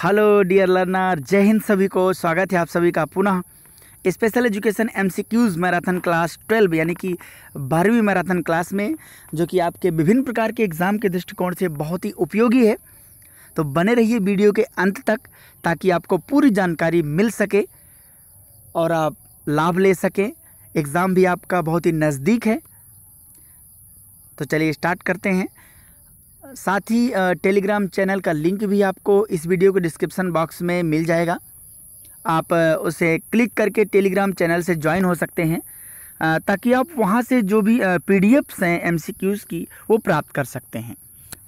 hello dear learner जय हिंद सभी को स्वागत है आप सभी का पुनः special education M C Qs marathon class twelve यानी कि बारहवीं मैराथन क्लास में जो कि आपके विभिन्न प्रकार के एग्ज़ाम के दृष्टिकोण से बहुत ही उपयोगी है तो बने रहिए वीडियो के अंत तक ताकि आपको पूरी जानकारी मिल सके और आप लाभ ले सकें एग्ज़ाम भी आपका बहुत ही नज़दीक है तो चलिए स्टार्ट करते हैं साथ ही टेलीग्राम चैनल का लिंक भी आपको इस वीडियो के डिस्क्रिप्सन बॉक्स में मिल जाएगा आप उसे क्लिक करके टेलीग्राम चैनल से ज्वाइन हो सकते हैं ताकि आप वहाँ से जो भी पीडीएफ्स हैं एमसीक्यूज़ की वो प्राप्त कर सकते हैं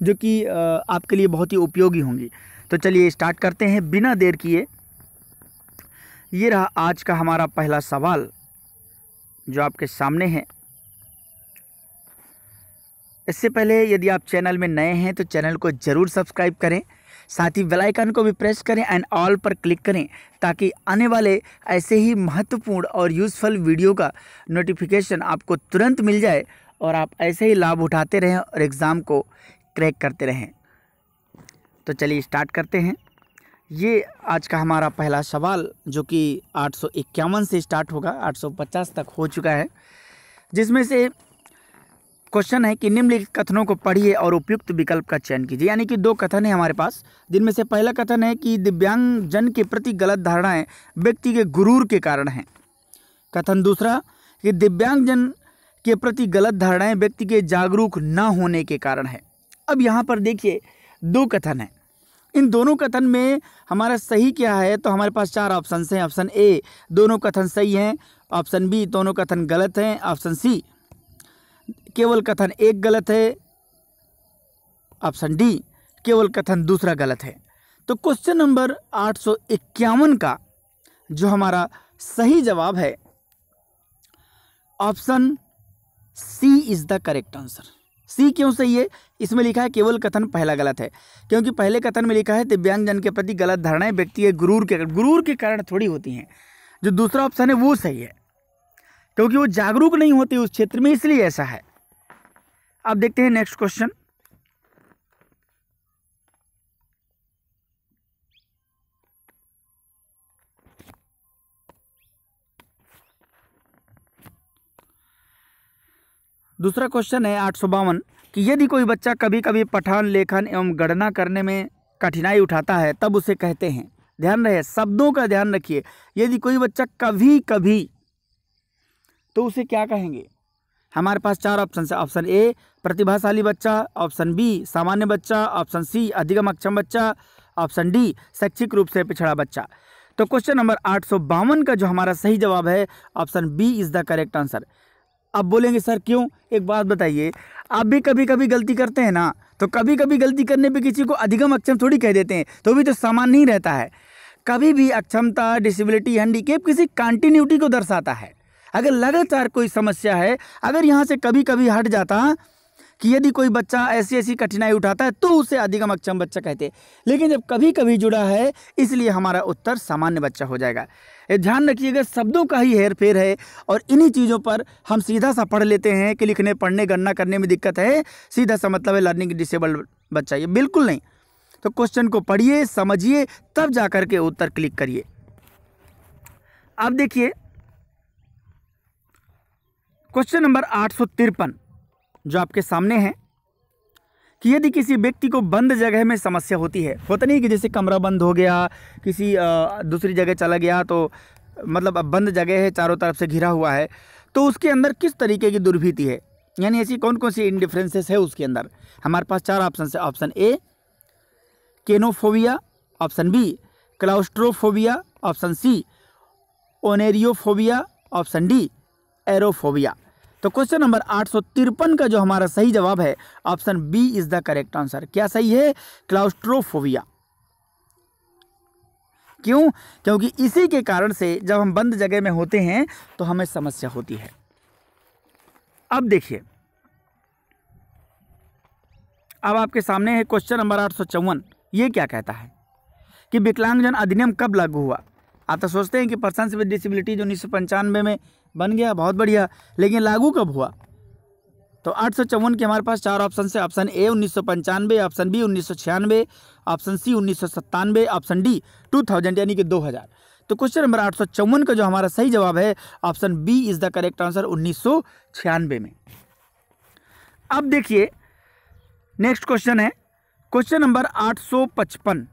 जो कि आपके लिए बहुत ही उपयोगी होंगी तो चलिए स्टार्ट करते हैं बिना देर किए ये रहा आज का हमारा पहला सवाल जो आपके सामने है इससे पहले यदि आप चैनल में नए हैं तो चैनल को ज़रूर सब्सक्राइब करें साथ ही आइकन को भी प्रेस करें एंड ऑल पर क्लिक करें ताकि आने वाले ऐसे ही महत्वपूर्ण और यूज़फुल वीडियो का नोटिफिकेशन आपको तुरंत मिल जाए और आप ऐसे ही लाभ उठाते रहें और एग्ज़ाम को क्रैक करते रहें तो चलिए स्टार्ट करते हैं ये आज का हमारा पहला सवाल जो कि आठ से स्टार्ट होगा आठ तक हो चुका है जिसमें से क्वेश्चन है कि निम्नलिखित कथनों को पढ़िए और उपयुक्त विकल्प का चयन कीजिए यानी कि दो कथन है हमारे पास जिनमें से पहला कथन है कि दिव्यांग जन के प्रति गलत धारणाएं व्यक्ति के गुरूर के कारण हैं कथन दूसरा कि दिव्यांग जन के प्रति गलत धारणाएं व्यक्ति के जागरूक न होने के कारण है अब यहाँ पर देखिए दो कथन हैं इन दोनों कथन में हमारा सही क्या है तो हमारे पास चार ऑप्शन हैं ऑप्शन ए दोनों कथन सही हैं ऑप्शन बी दोनों कथन गलत हैं ऑप्शन सी केवल कथन एक गलत है ऑप्शन डी केवल कथन दूसरा गलत है तो क्वेश्चन नंबर आठ सौ इक्यावन का जो हमारा सही जवाब है option C is the correct answer C क्यों सही है इसमें लिखा है केवल कथन पहला गलत है क्योंकि पहले कथन में लिखा है दिव्यांगजन के प्रति गलत धारणाएं व्यक्ति के गुरूर के गुरूर के कारण थोड़ी होती हैं जो दूसरा ऑप्शन है वो सही है क्योंकि वो जागरूक नहीं होते उस क्षेत्र में इसलिए ऐसा है अब देखते हैं नेक्स्ट क्वेश्चन दूसरा क्वेश्चन है आठ सौ बावन कि यदि कोई बच्चा कभी कभी पठन लेखन एवं गणना करने में कठिनाई उठाता है तब उसे कहते हैं ध्यान रहे शब्दों का ध्यान रखिए यदि कोई बच्चा कभी कभी तो उसे क्या कहेंगे हमारे पास चार ऑप्शन है ऑप्शन ए प्रतिभाशाली बच्चा ऑप्शन बी सामान्य बच्चा ऑप्शन सी अधिगम अक्षम बच्चा ऑप्शन डी शैक्षिक रूप से पिछड़ा बच्चा तो क्वेश्चन नंबर आठ सौ बावन का जो हमारा सही जवाब है option B is the correct answer अब बोलेंगे सर क्यों एक बात बताइए आप भी कभी कभी गलती करते हैं ना तो कभी कभी गलती करने पे किसी को अधिगम अक्षम थोड़ी कह देते हैं तो भी तो सामान नहीं रहता है कभी भी अक्षमता डिसेबिलिटी हैंडीकेप किसी कंटिन्यूटी को दर्शाता है अगर लगातार कोई समस्या है अगर यहाँ से कभी कभी हट जाता कि यदि कोई बच्चा ऐसी ऐसी कठिनाई उठाता है तो उसे अधिगम अक्षम बच्चा कहते हैं लेकिन जब कभी कभी जुड़ा है इसलिए हमारा उत्तर सामान्य बच्चा हो जाएगा ध्यान रखिएगा शब्दों का ही हेर फेर है और इन्हीं चीज़ों पर हम सीधा सा पढ़ लेते हैं कि लिखने पढ़ने गणना करने में दिक्कत है सीधा सा मतलब है लर्निंग डिसेबल्ड बच्चा ये बिल्कुल नहीं तो क्वेश्चन को पढ़िए समझिए तब जा कर के उत्तर क्लिक करिए अब देखिए क्वेश्चन नंबर आठ सौ तिरपन जो आपके सामने है कि यदि किसी व्यक्ति को बंद जगह में समस्या होती है होता नहीं कि जैसे कमरा बंद हो गया किसी दूसरी जगह चला गया तो मतलब अब बंद जगह है चारों तरफ से घिरा हुआ है तो उसके अंदर किस तरीके की दुर्भीति है यानी ऐसी कौन कौन सी इंडिफ्रेंसेस है उसके अंदर हमारे पास चार ऑप्शन है option A kenophobia option B claustrophobia option C oneirophobia option D aerophobia तो क्वेश्चन नंबर आठ का जो हमारा सही जवाब है option B is the correct answer क्या सही है क्लाउस्ट्रोफोविया क्यों क्योंकि इसी के कारण से जब हम बंद जगह में होते हैं तो हमें समस्या होती है अब देखिए अब आपके सामने है क्वेश्चन नंबर आठ सौ चौवन ये क्या कहता है कि विकलांगजन अधिनियम कब लागू हुआ आप तो सोचते हैं कि पर्सन विद डिसेबिलिटी जो उन्नीस सौ पंचानवे में बन गया बहुत बढ़िया लेकिन लागू कब हुआ तो आठ सौ चौवन के हमारे पास चार ऑप्शन है ऑप्शन ए उन्नीस सौ पंचानवे ऑप्शन बी उन्नीस सौ छियानवे ऑप्शन सी उन्नीस सौ सत्तानवे ऑप्शन डी टू थाउजेंड यानी कि दो हज़ार तो क्वेश्चन नंबर आठ सौ चौवन का जो हमारा सही जवाब है option B is the correct answer उन्नीस सौ छियानवे में अब देखिए नेक्स्ट क्वेश्चन है क्वेश्चन नंबर आठ सौ पचपन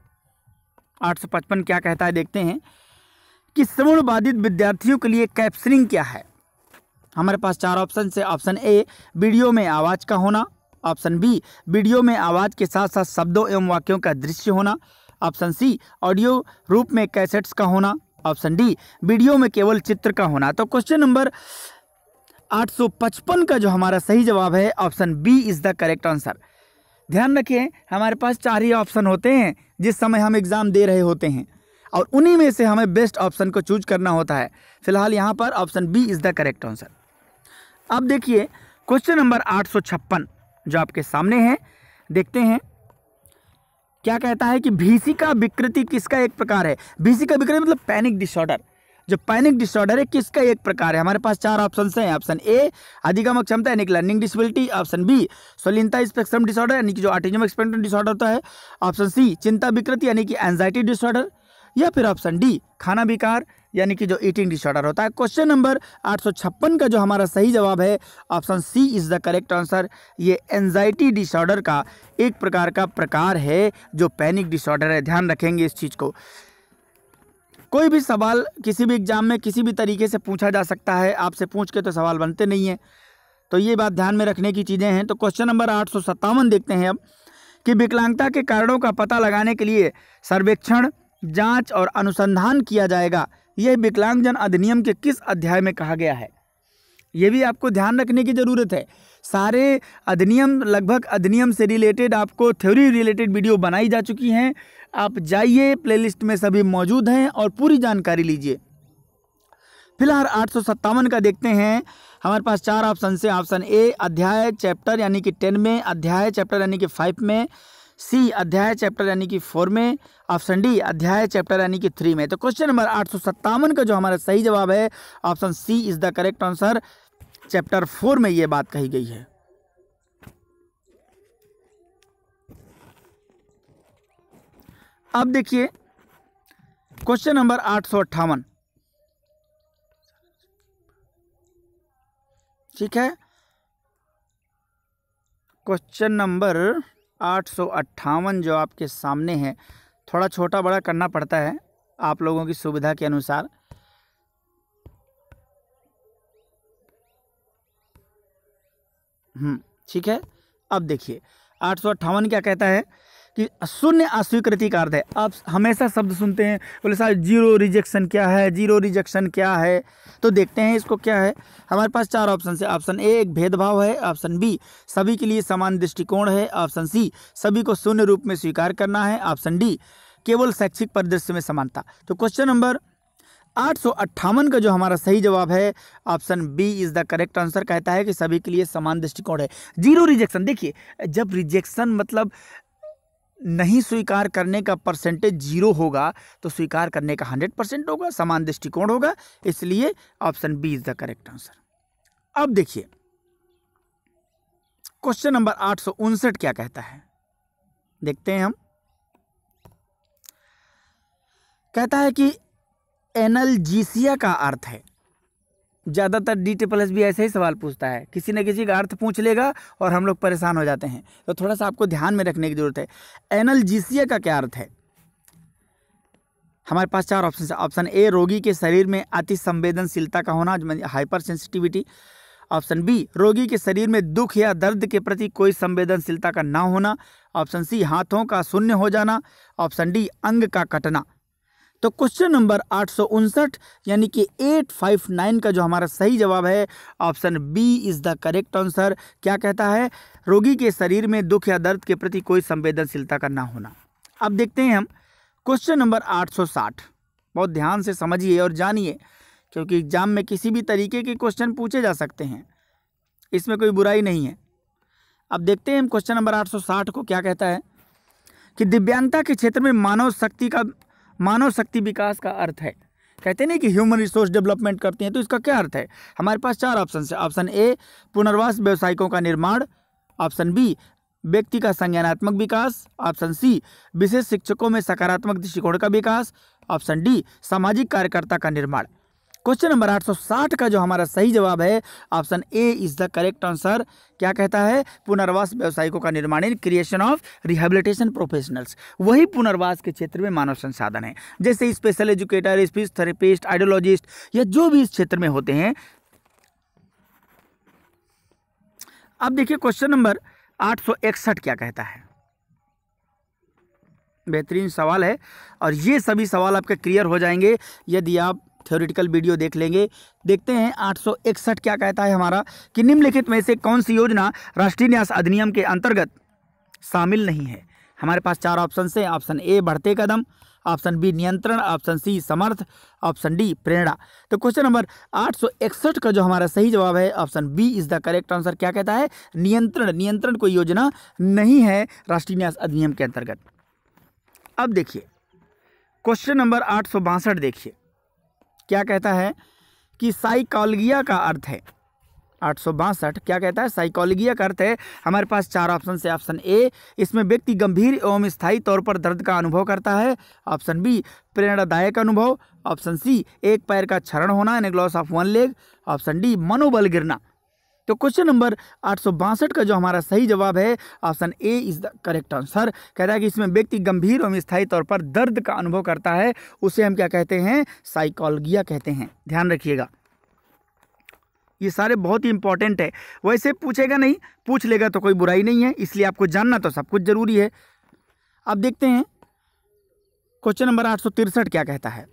आठ सौ पचपन क्या कहता है देखते हैं कि श्रवण बाधित विद्यार्थियों के लिए कैप्शनिंग क्या है हमारे पास चार ऑप्शन से ऑप्शन ए वीडियो में आवाज़ का होना ऑप्शन बी वीडियो में आवाज़ के साथ साथ शब्दों एवं वाक्यों का दृश्य होना ऑप्शन सी ऑडियो रूप में कैसेट्स का होना ऑप्शन डी वीडियो में केवल चित्र का होना तो क्वेश्चन नंबर 855 का जो हमारा सही जवाब है option B is the correct answer ध्यान रखें हमारे पास चार ही ऑप्शन होते हैं जिस समय हम एग्ज़ाम दे रहे होते हैं और उन्हीं में से हमें बेस्ट ऑप्शन को चूज करना होता है फिलहाल यहाँ पर option B is the correct answer अब देखिए क्वेश्चन नंबर आठ जो आपके सामने है देखते हैं क्या कहता है कि भीसिका विकृति किसका एक प्रकार है भीसिका विकृति मतलब पैनिक डिसऑर्डर जो पैनिक डिसऑर्डर है किसका एक प्रकार है हमारे पास चार ऑप्शन हैं ऑप्शन ए अधिगमक क्षमता यानी कि लर्निंग डिसबिलिटी ऑप्शन बी स्वलिनता स्पेक्ट्रम डिसऑर्डर यानी कि जो आर्टिजम स्पेक्ट्रम डिसऑर्डर होता है ऑप्शन सी चिंता विकृति यानी कि एंजाइटी डिसऑर्डर या फिर ऑप्शन डी खाना विकार यानी कि जो ईटिंग डिसऑर्डर होता है क्वेश्चन नंबर आठ का जो हमारा सही जवाब है option C is the correct answer ये एनजाइटी डिसऑर्डर का एक प्रकार का प्रकार है जो पैनिक डिसऑर्डर है ध्यान रखेंगे इस चीज़ को कोई भी सवाल किसी भी एग्ज़ाम में किसी भी तरीके से पूछा जा सकता है आपसे पूछ के तो सवाल बनते नहीं हैं तो ये बात ध्यान में रखने की चीज़ें हैं तो क्वेश्चन नंबर आठ देखते हैं अब कि विकलांगता के कारणों का पता लगाने के लिए सर्वेक्षण जांच और अनुसंधान किया जाएगा यह विकलांगजन अधिनियम के किस अध्याय में कहा गया है ये भी आपको ध्यान रखने की ज़रूरत है सारे अधिनियम लगभग अधिनियम से रिलेटेड आपको थ्योरी रिलेटेड वीडियो बनाई जा चुकी हैं आप जाइए प्लेलिस्ट में सभी मौजूद हैं और पूरी जानकारी लीजिए फिलहाल आठ का देखते हैं हमारे पास चार ऑप्शन से ऑप्शन ए अध्याय चैप्टर यानी कि टेन में अध्याय चैप्टर यानी कि फाइव में सी अध्याय चैप्टर यानी कि फोर में ऑप्शन डी अध्याय चैप्टर यानी कि थ्री में तो क्वेश्चन नंबर आठ का जो हमारा सही जवाब है option C is the correct answer chapter four में ये बात कही गई है अब देखिए क्वेश्चन नंबर आठ सौ अट्ठावन ठीक है क्वेश्चन नंबर आठ सौ अट्ठावन जो आपके सामने है थोड़ा छोटा बड़ा करना पड़ता है आप लोगों की सुविधा के अनुसार हम्म, ठीक है अब देखिए आठ सौ अट्ठावन क्या कहता है कि शून्य अस्वीकृति का अर्थ है आप हमेशा शब्द सुनते हैं बोले साहब जीरो रिजेक्शन क्या है जीरो रिजेक्शन क्या है तो देखते हैं इसको क्या है हमारे पास चार ऑप्शन है ऑप्शन ए एक भेदभाव है ऑप्शन बी सभी के लिए समान दृष्टिकोण है ऑप्शन सी सभी को शून्य रूप में स्वीकार करना है ऑप्शन डी केवल शैक्षिक परिदृश्य में समानता तो क्वेश्चन नंबर आठ सौ अट्ठावन का जो हमारा सही जवाब है option B is the correct answer कहता है कि सभी के लिए समान दृष्टिकोण है जीरो रिजेक्शन देखिए जब रिजेक्शन मतलब नहीं स्वीकार करने का परसेंटेज जीरो होगा तो स्वीकार करने का हंड्रेड परसेंट होगा समान दृष्टिकोण होगा इसलिए option B is the correct answer अब देखिए क्वेश्चन नंबर आठ सौ उनसठ क्या कहता है देखते हैं हम कहता है कि एनलजीसिया का अर्थ है ज़्यादातर डी टी प्लस भी ऐसे ही सवाल पूछता है किसी न किसी का अर्थ पूछ लेगा और हम लोग परेशान हो जाते हैं तो थोड़ा सा आपको ध्यान में रखने की ज़रूरत है एनल का क्या अर्थ है हमारे पास चार ऑप्शन है ऑप्शन ए रोगी के शरीर में अति संवेदनशीलता का होना हाइपर सेंसिटिविटी ऑप्शन बी रोगी के शरीर में दुख या दर्द के प्रति कोई संवेदनशीलता का ना होना ऑप्शन सी हाथों का शून्य हो जाना ऑप्शन डी अंग का कटना तो क्वेश्चन नंबर आठ यानी कि 859 का जो हमारा सही जवाब है option B is the correct answer क्या कहता है रोगी के शरीर में दुख या दर्द के प्रति कोई संवेदनशीलता का ना होना अब देखते हैं हम क्वेश्चन नंबर 860 बहुत ध्यान से समझिए और जानिए क्योंकि एग्जाम में किसी भी तरीके के क्वेश्चन पूछे जा सकते हैं इसमें कोई बुराई नहीं है अब देखते हैं हम क्वेश्चन नंबर 860 को क्या कहता है कि दिव्यांगता के क्षेत्र में मानव शक्ति का मानव शक्ति विकास का अर्थ है कहते नहीं कि ह्यूमन रिसोर्स डेवलपमेंट करते हैं तो इसका क्या अर्थ है हमारे पास चार ऑप्शन है ऑप्शन ए पुनर्वास व्यवसायिकों का निर्माण ऑप्शन बी व्यक्ति का संज्ञानात्मक विकास ऑप्शन सी विशेष शिक्षकों में सकारात्मक दृष्टिकोण का विकास ऑप्शन डी सामाजिक कार्यकर्ता का निर्माण क्वेश्चन नंबर 860 का जो हमारा सही जवाब है option A is the correct answer क्या कहता है पुनर्वास व्यवसायिकों का निर्माण in creation of rehabilitation professionals वही पुनर्वास के क्षेत्र में मानव संसाधन है जैसे special educator speech therapist audiologist या जो भी इस क्षेत्र में होते हैं अब देखिए क्वेश्चन नंबर 861 क्या कहता है बेहतरीन सवाल है और ये सभी सवाल आपके क्लियर हो जाएंगे यदि आप थ्योरिटिकल वीडियो देख लेंगे देखते हैं आठ क्या कहता है हमारा कि निम्नलिखित में से कौन सी योजना राष्ट्रीय न्यास अधिनियम के अंतर्गत शामिल नहीं है हमारे पास चार ऑप्शन से ऑप्शन ए बढ़ते कदम ऑप्शन बी नियंत्रण ऑप्शन सी समर्थ ऑप्शन डी प्रेरणा तो क्वेश्चन नंबर 861 का जो हमारा सही जवाब है option B is the correct answer क्या कहता है नियंत्रण नियंत्रण कोई योजना नहीं है राष्ट्रीय न्यास अधिनियम के अंतर्गत अब देखिए क्वेश्चन नंबर आठ देखिए क्या कहता है कि साइकोलगिया का अर्थ है आठ सौ बासठ क्या कहता है साइकोलगिया का अर्थ है हमारे पास चार ऑप्शन से ऑप्शन ए इसमें व्यक्ति गंभीर एवं स्थायी तौर पर दर्द का अनुभव करता है ऑप्शन बी प्रेरणादायक अनुभव ऑप्शन सी एक पैर का क्षरण होना यानी loss of one leg option D मनोबल गिरना तो क्वेश्चन नंबर आठ का जो हमारा सही जवाब है option A is the correct answer कहता है कि इसमें व्यक्ति गंभीर एवं स्थायी तौर पर दर्द का अनुभव करता है उसे हम क्या कहते हैं साइकोलॉजिया कहते हैं ध्यान रखिएगा ये सारे बहुत ही इंपॉर्टेंट है वैसे पूछेगा नहीं पूछ लेगा तो कोई बुराई नहीं है इसलिए आपको जानना तो सब कुछ ज़रूरी है अब देखते हैं क्वेश्चन नंबर आठ क्या कहता है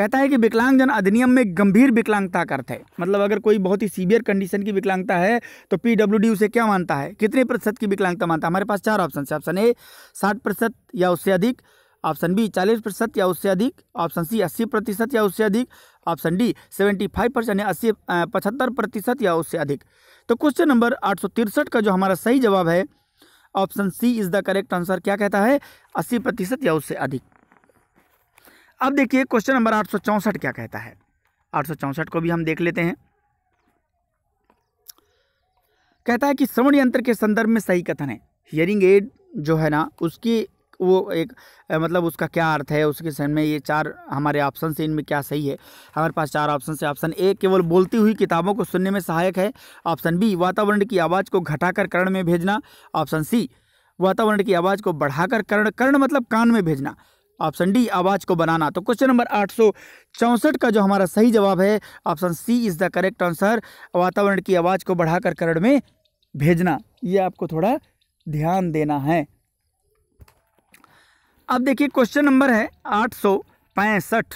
कहता है कि विकलांग जन अधिनियम में गंभीर विकलांगता का अर्थ है मतलब अगर कोई बहुत ही सीवियर कंडीशन की विकलांगता है तो डी उसे क्या मानता है कितने प्रतिशत की विकलांगता मानता है हमारे पास चार ऑप्शन है ऑप्शन ए साठ प्रतिशत या उससे अधिक ऑप्शन बी चालीस प्रतिशत या उससे अधिक ऑप्शन सी अस्सी प्रतिशत या उससे अधिक option D seventy five percent या अस्सी पचहत्तर प्रतिशत या उससे अधिक तो क्वेश्चन नंबर आठ सौ तिरसठ का जो हमारा सही जवाब है option C is the correct answer क्या कहता है अस्सी प्रतिशत या उससे अधिक अब देखिए क्वेश्चन नंबर आठ क्या कहता है आठ को भी हम देख लेते हैं कहता है कि श्रवण यंत्र के संदर्भ में सही कथन है हियरिंग एड जो है ना उसकी वो एक मतलब उसका क्या अर्थ है उसके सन में ये चार हमारे ऑप्शन से इनमें क्या सही है हमारे पास चार ऑप्शन से ऑप्शन ए केवल बोलती हुई किताबों को सुनने में सहायक है ऑप्शन बी वातावरण की आवाज़ को घटाकर कर्ण में भेजना ऑप्शन सी वातावरण की आवाज़ को बढ़ाकर कर्ण कर्ण मतलब कान में भेजना ऑप्शन डी आवाज़ को बनाना तो क्वेश्चन नंबर आठ सौ चौंसठ का जो हमारा सही जवाब है option C is the correct answer वातावरण की आवाज़ को बढ़ाकर करण में भेजना ये आपको थोड़ा ध्यान देना है अब देखिए क्वेश्चन नंबर है आठ सौ पैंसठ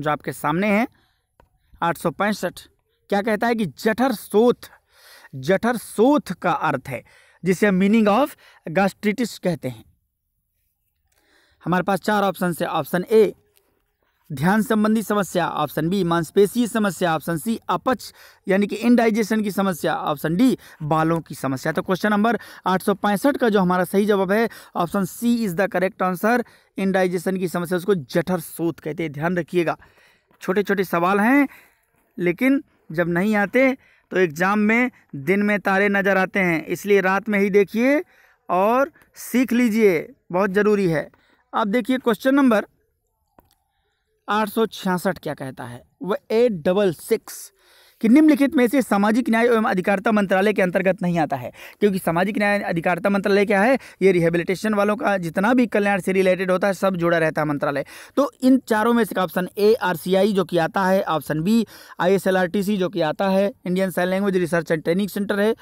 जो आपके सामने है आठ सौ पैंसठ क्या कहता है कि जठर सोथ जठर सोथ का अर्थ है जिसे मीनिंग ऑफ गैस्ट्रिटिस कहते हैं हमारे पास चार ऑप्शन है ऑप्शन ए ध्यान संबंधी समस्या ऑप्शन बी मांसपेशी समस्या ऑप्शन सी अपच यानी कि इनडाइजेशन की समस्या ऑप्शन डी बालों की समस्या तो क्वेश्चन नंबर आठ का जो हमारा सही जवाब है option C is the correct answer indigestion की समस्या उसको जठर सूत कहते हैं ध्यान रखिएगा छोटे छोटे सवाल हैं लेकिन जब नहीं आते तो एग्ज़ाम में दिन में तारे नज़र आते हैं इसलिए रात में ही देखिए और सीख लीजिए बहुत ज़रूरी है आप देखिए क्वेश्चन नंबर आठ सौ छियासठ क्या कहता है वह एट डबल सिक्स कि निम्नलिखित में से सामाजिक न्याय एवं अधिकारिता मंत्रालय के अंतर्गत नहीं आता है क्योंकि सामाजिक न्याय अधिकारिता मंत्रालय क्या है ये रिहेबिलिटेशन वालों का जितना भी कल्याण से रिलेटेड होता है सब जुड़ा रहता है मंत्रालय तो इन चारों में से ऑप्शन ए आर जो कि आता है ऑप्शन बी आई जो कि आता है Indian sign language research and training centre है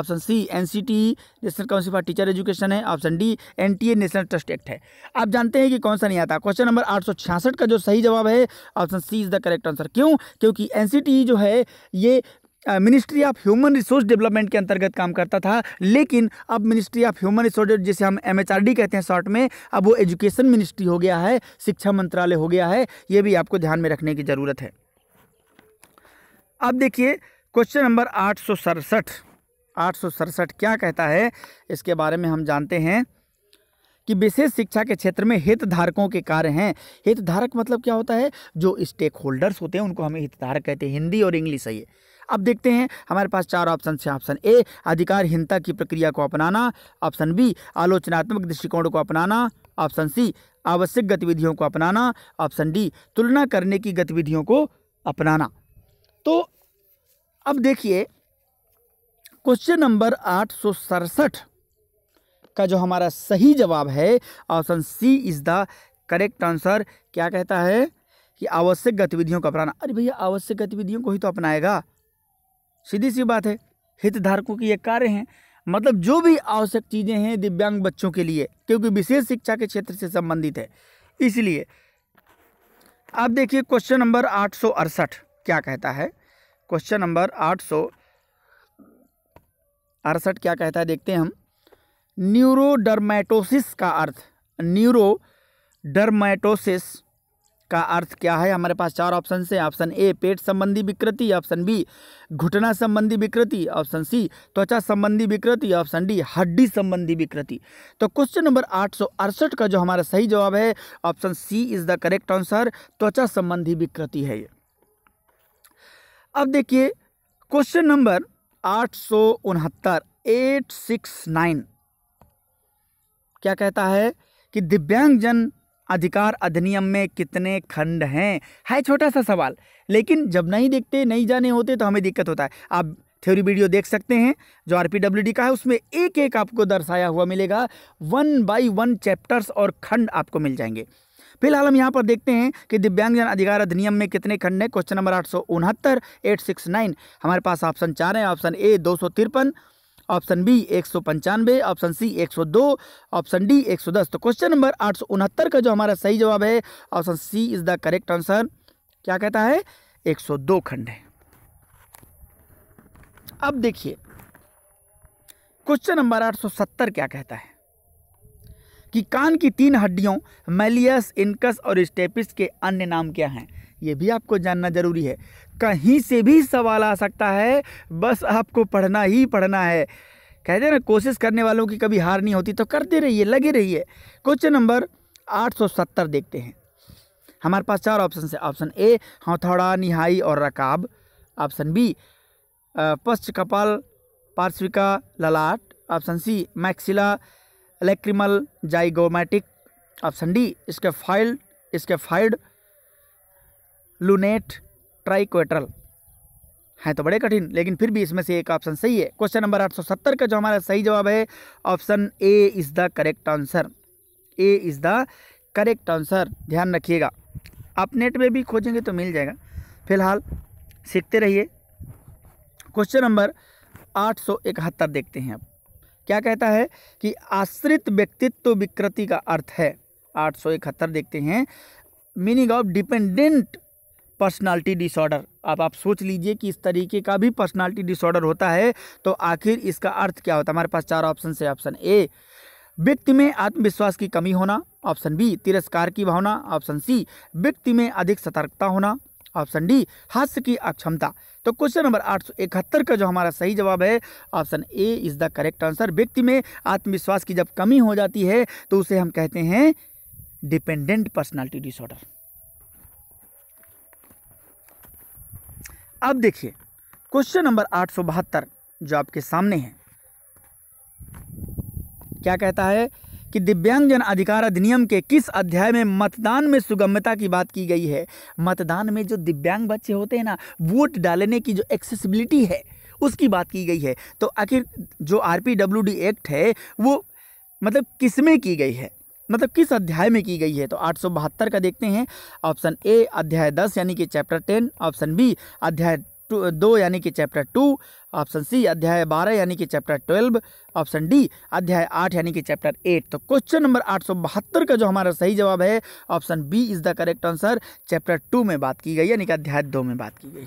option C N national council for teacher education है option D N national trust act है आप जानते हैं कि कौन सा नहीं आता क्वेश्चन नंबर आठ का जो सही जवाब है option C is the correct answer क्यों क्योंकि एन जो है ये ministry of human resource development के अंतर्गत काम करता था लेकिन अब मिनिस्ट्री ऑफ ह्यूमन रिसोर्स जिसे हम एम कहते हैं शॉर्ट में अब वो एजुकेशन मिनिस्ट्री हो गया है शिक्षा मंत्रालय हो गया है ये भी आपको ध्यान में रखने की ज़रूरत है अब देखिए क्वेश्चन नंबर आठ सौ आठ सौ सड़सठ क्या कहता है इसके बारे में हम जानते हैं कि विशेष शिक्षा के क्षेत्र में हितधारकों के कार्य हैं हितधारक मतलब क्या होता है जो स्टेक होल्डर्स होते हैं उनको हमें हितधारक कहते हैं हिंदी और इंग्लिश सही है अब देखते हैं हमारे पास चार ऑप्शन हैं ऑप्शन ए अधिकारहीनता की प्रक्रिया को अपनाना ऑप्शन बी आलोचनात्मक दृष्टिकोण को अपनाना ऑप्शन सी आवश्यक गतिविधियों को अपनाना ऑप्शन डी तुलना करने की गतिविधियों को अपनाना तो अब देखिए क्वेश्चन नंबर आठ सौ सड़सठ का जो हमारा सही जवाब है option C is the correct answer क्या कहता है कि आवश्यक गतिविधियों को अपनाना अरे भैया आवश्यक गतिविधियों को ही तो अपनाएगा सीधी सी बात है हितधारकों की ये कार्य हैं मतलब जो भी आवश्यक चीज़ें हैं दिव्यांग बच्चों के लिए क्योंकि विशेष शिक्षा के क्षेत्र से संबंधित है इसलिए आप देखिए क्वेश्चन नंबर आठ क्या कहता है क्वेश्चन नंबर आठ अड़सठ क्या कहता है देखते हैं हम न्यूरोडर्मेटोसिस का अर्थ न्यूरोडर्मेटोसिस का अर्थ क्या है हमारे पास चार ऑप्शन है ऑप्शन ए पेट संबंधी विकृति ऑप्शन बी घुटना संबंधी विकृति ऑप्शन सी त्वचा संबंधी विकृति ऑप्शन डी हड्डी संबंधी विकृति तो क्वेश्चन नंबर आठ का जो हमारा सही जवाब है option C is the correct answer त्वचा संबंधी विकृति है ये अब देखिए क्वेश्चन नंबर आठ सौ उनहत्तर एट सिक्स नाइन क्या कहता है कि दिव्यांगजन अधिकार अधिनियम में कितने खंड हैं है छोटा सा सवाल लेकिन जब नहीं देखते नहीं जाने होते तो हमें दिक्कत होता है आप थ्योरी वीडियो देख सकते हैं जो आर का है उसमें एक एक आपको दर्शाया हुआ मिलेगा वन बाई वन चैप्टर्स और खंड आपको मिल जाएंगे फिलहाल हम यहाँ पर देखते हैं कि दिव्यांगजन अधिकार अधिनियम में कितने खंड हैं क्वेश्चन नंबर आठ सौ उनहत्तर एट सिक्स नाइन हमारे पास ऑप्शन चार हैं ऑप्शन ए दो सौ तिरपन ऑप्शन बी एक सौ पंचानवे ऑप्शन सी एक सौ दो ऑप्शन डी एक सौ दस तो क्वेश्चन नंबर आठ सौ उनहत्तर का जो हमारा सही जवाब है option C is the correct answer क्या कहता है एक सौ दो खंड है अब देखिए क्वेश्चन नंबर आठ सौ सत्तर क्या कहता है कि कान की तीन हड्डियों मेलियस इनकस और स्टेपिस के अन्य नाम क्या हैं ये भी आपको जानना ज़रूरी है कहीं से भी सवाल आ सकता है बस आपको पढ़ना ही पढ़ना है कहते हैं ना कोशिश करने वालों की कभी हार नहीं होती तो करते रहिए लगे रहिए क्वेश्चन नंबर 870 देखते हैं हमारे पास चार ऑप्शन है ऑप्शन ए हथौड़ा निहाई और रकाब ऑप्शन बी पश्च कपाल पार्श्विका ललाट option C maxilla lacrimal zygomatic option D इसके फाइल्ड इसके फाइड लुनेट ट्राइक्वेटरल हैं तो बड़े कठिन लेकिन फिर भी इसमें से एक ऑप्शन सही है क्वेश्चन नंबर 870 का जो हमारा सही जवाब है option A is the correct answer A is the correct answer ध्यान रखिएगा आप नेट में भी खोजेंगे तो मिल जाएगा फिलहाल सीखते रहिए क्वेश्चन नंबर आठ देखते हैं आप क्या कहता है कि आश्रित व्यक्तित्व विकृति का अर्थ है आठ देखते हैं meaning of dependent personality disorder अब आप सोच लीजिए कि इस तरीके का भी पर्सनालिटी डिसऑर्डर होता है तो आखिर इसका अर्थ क्या होता है हमारे पास चार ऑप्शन है ऑप्शन ए व्यक्ति में आत्मविश्वास की कमी होना ऑप्शन बी तिरस्कार की भावना ऑप्शन सी व्यक्ति में अधिक सतर्कता होना ऑप्शन डी हास्य की अक्षमता तो क्वेश्चन नंबर आठ सौ इकहत्तर का जो हमारा सही जवाब है option A is the correct answer व्यक्ति में आत्मविश्वास की जब कमी हो जाती है तो उसे हम कहते हैं डिपेंडेंट पर्सनालिटी डिसऑर्डर अब देखिए क्वेश्चन नंबर आठ सौ बहत्तर जो आपके सामने है क्या कहता है कि दिव्यांगजन अधिकार अधिनियम के किस अध्याय में मतदान में सुगम्यता की बात की गई है मतदान में जो दिव्यांग बच्चे होते हैं ना वोट डालने की जो एक्सेसिबिलिटी है उसकी बात की गई है तो आखिर जो आर एक्ट है वो मतलब किसमें की गई है मतलब किस अध्याय में की गई है तो आठ का देखते हैं ऑप्शन ए अध्याय दस यानी कि चैप्टर टेन ऑप्शन बी अध्याय दो यानी कि चैप्टर टू ऑप्शन सी अध्याय बारह यानी कि चैप्टर ट्वेल्व ऑप्शन डी अध्याय आठ यानी कि चैप्टर एट तो क्वेश्चन नंबर आठ सौ बहत्तर का जो हमारा सही जवाब है option B is the correct answer chapter two में बात की गई यानी कि अध्याय दो में बात की गई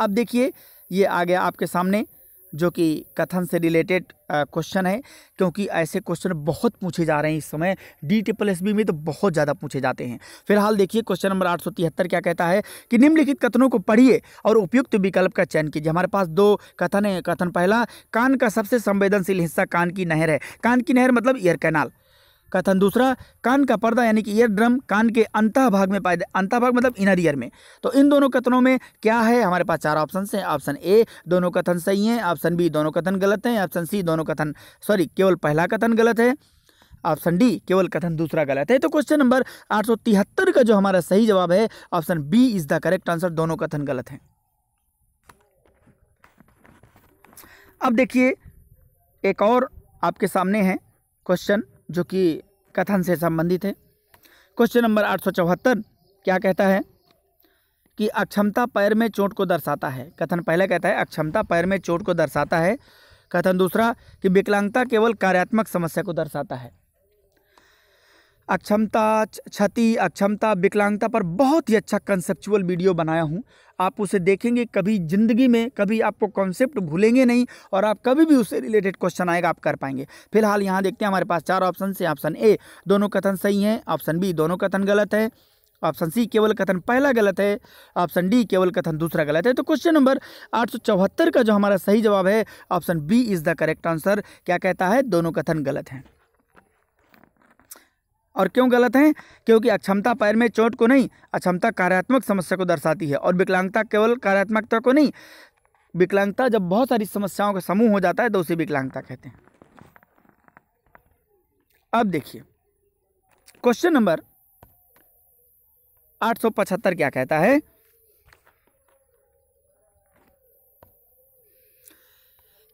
अब देखिए ये आ गया आपके सामने जो कि कथन से रिलेटेड क्वेश्चन है क्योंकि ऐसे क्वेश्चन बहुत पूछे जा रहे हैं इस समय डी टी एस बी में तो बहुत ज़्यादा पूछे जाते हैं फिलहाल देखिए क्वेश्चन नंबर आठ सौ तिहत्तर क्या कहता है कि निम्नलिखित कथनों को पढ़िए और उपयुक्त विकल्प का चयन कीजिए हमारे पास दो कथन है कथन पहला कान का सबसे संवेदनशील हिस्सा कान की नहर है कान की नहर मतलब ईयर कैनाल कथन दूसरा कान का पर्दा यानी कि ईयर ड्रम कान के अंतः भाग में पाए अंतः भाग मतलब इनर ईयर में तो इन दोनों कथनों में क्या है हमारे पास चार ऑप्शन हैं ऑप्शन ए दोनों कथन सही हैं ऑप्शन बी दोनों कथन गलत हैं ऑप्शन सी दोनों कथन सॉरी केवल पहला कथन गलत है ऑप्शन डी केवल कथन दूसरा गलत है तो क्वेश्चन नंबर आठ का जो हमारा सही जवाब है option B is the correct answer दोनों कथन गलत हैं अब देखिए एक और आपके सामने है क्वेश्चन जो कि कथन से संबंधित है क्वेश्चन नंबर आठ सौ चौहत्तर क्या कहता है कि अक्षमता पैर में चोट को दर्शाता है कथन पहला कहता है अक्षमता पैर में चोट को दर्शाता है कथन दूसरा कि विकलांगता केवल कार्यात्मक समस्या को दर्शाता है अक्षमता क्षति अक्षमता विकलांगता पर बहुत ही अच्छा कंसेप्चुअल वीडियो बनाया हूँ आप उसे देखेंगे कभी ज़िंदगी में कभी आपको कॉन्सेप्ट भूलेंगे नहीं और आप कभी भी उससे रिलेटेड क्वेश्चन आएगा आप कर पाएंगे फिलहाल यहाँ देखते हैं हमारे पास चार ऑप्शन से ऑप्शन ए दोनों कथन सही हैं ऑप्शन बी दोनों कथन गलत है ऑप्शन सी केवल कथन पहला गलत है ऑप्शन डी केवल कथन दूसरा गलत है तो क्वेश्चन नंबर आठ सौ चौहत्तर का जो हमारा सही जवाब है option B is the correct answer क्या कहता है दोनों कथन गलत हैं और क्यों गलत हैं क्योंकि अक्षमता पैर में चोट को नहीं अक्षमता कार्यात्मक समस्या को दर्शाती है और विकलांगता केवल कार्यात्मकता को नहीं विकलांगता जब बहुत सारी समस्याओं का समूह हो जाता है तो उसे विकलांगता कहते हैं अब देखिए क्वेश्चन नंबर 875 क्या कहता है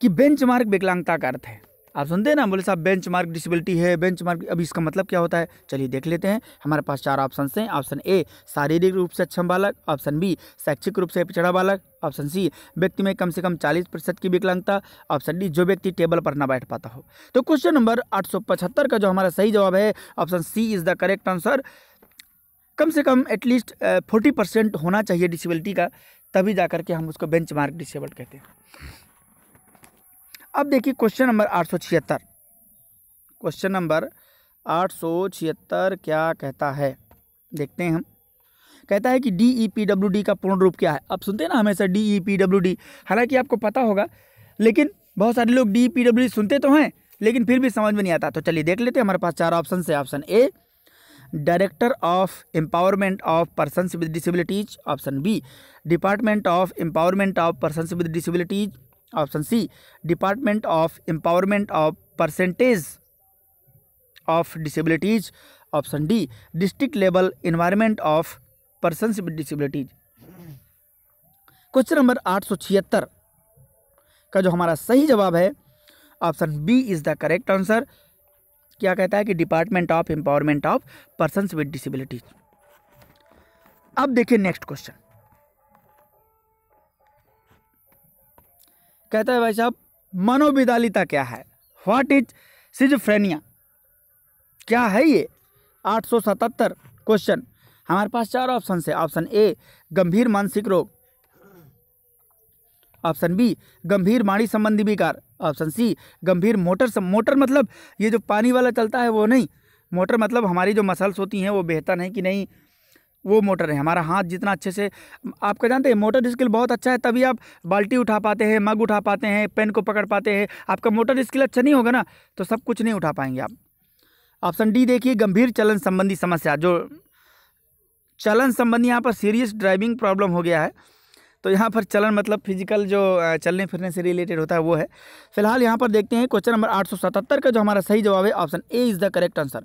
कि बेंचमार्क विकलांगता का अर्थ है आप सुनते हैं ना बोले साहब बेंच मार्क डिसबिलिटी है बेंच मार्क अभी इसका मतलब क्या होता है चलिए देख लेते हैं हमारे पास चार ऑप्शन हैं ऑप्शन ए शारीरिक रूप से अक्षम बालक ऑप्शन बी शैक्षिक रूप से पिछड़ा बालक ऑप्शन सी व्यक्ति में कम से कम 40 प्रतिशत की विकलांगता ऑप्शन डी जो व्यक्ति टेबल पर ना बैठ पाता हो तो क्वेश्चन नंबर आठ का जो हमारा सही जवाब है option C is the correct answer कम से कम एटलीस्ट फोर्टी परसेंट होना चाहिए डिसबिलिटी का तभी जा करके हम उसको बेंच मार्क कहते हैं अब देखिए क्वेश्चन नंबर आठ सौ छिहत्तर क्वेश्चन नंबर आठ सौ छिहत्तर क्या कहता है देखते हैं हम कहता है कि D E P W D का पूर्ण रूप क्या है अब सुनते हैं ना हमेशा D E P W D हालांकि आपको पता होगा लेकिन बहुत सारे लोग डी पी डब्ल्यू डी सुनते तो हैं लेकिन फिर भी समझ में नहीं आता तो चलिए देख लेते हैं हमारे पास चार ऑप्शन है option A director of empowerment of person with disabilities option B department of empowerment of person with disabilities option C department of empowerment of percentage of disabilities option D district level environment of person with disabilities question number आठ सौ छिहत्तर का जो हमारा सही जवाब है option B is the correct answer क्या कहता है कि department of empowerment of person with disabilities अब देखिए नेक्स्ट क्वेश्चन कहता है भाई साहब मनोविदालिता क्या है व्हाट इज सिजफ्रेनिया क्या है ये 877 क्वेश्चन हमारे पास चार ऑप्शन है ऑप्शन ए गंभीर मानसिक रोग ऑप्शन बी गंभीर माड़ी संबंधी विकार ऑप्शन सी गंभीर मोटर सम, मोटर मतलब ये जो पानी वाला चलता है वो नहीं मोटर मतलब हमारी जो मसल्स होती हैं वो बेहतर हैं कि नहीं वो मोटर है हमारा हाथ जितना अच्छे से आपका जानते हैं मोटर स्किल बहुत अच्छा है तभी आप बाल्टी उठा पाते हैं मग उठा पाते हैं पेन को पकड़ पाते हैं आपका मोटर स्किल अच्छा नहीं होगा ना तो सब कुछ नहीं उठा पाएंगे आप ऑप्शन डी देखिए गंभीर चलन संबंधी समस्या जो चलन संबंधी यहाँ पर सीरियस ड्राइविंग प्रॉब्लम हो गया है तो यहाँ पर चलन मतलब फिजिकल जो चलने फिरने से रिलेटेड होता है वो है फिलहाल यहाँ पर देखते हैं क्वेश्चन नंबर 877 का जो हमारा सही जवाब है option A is the correct answer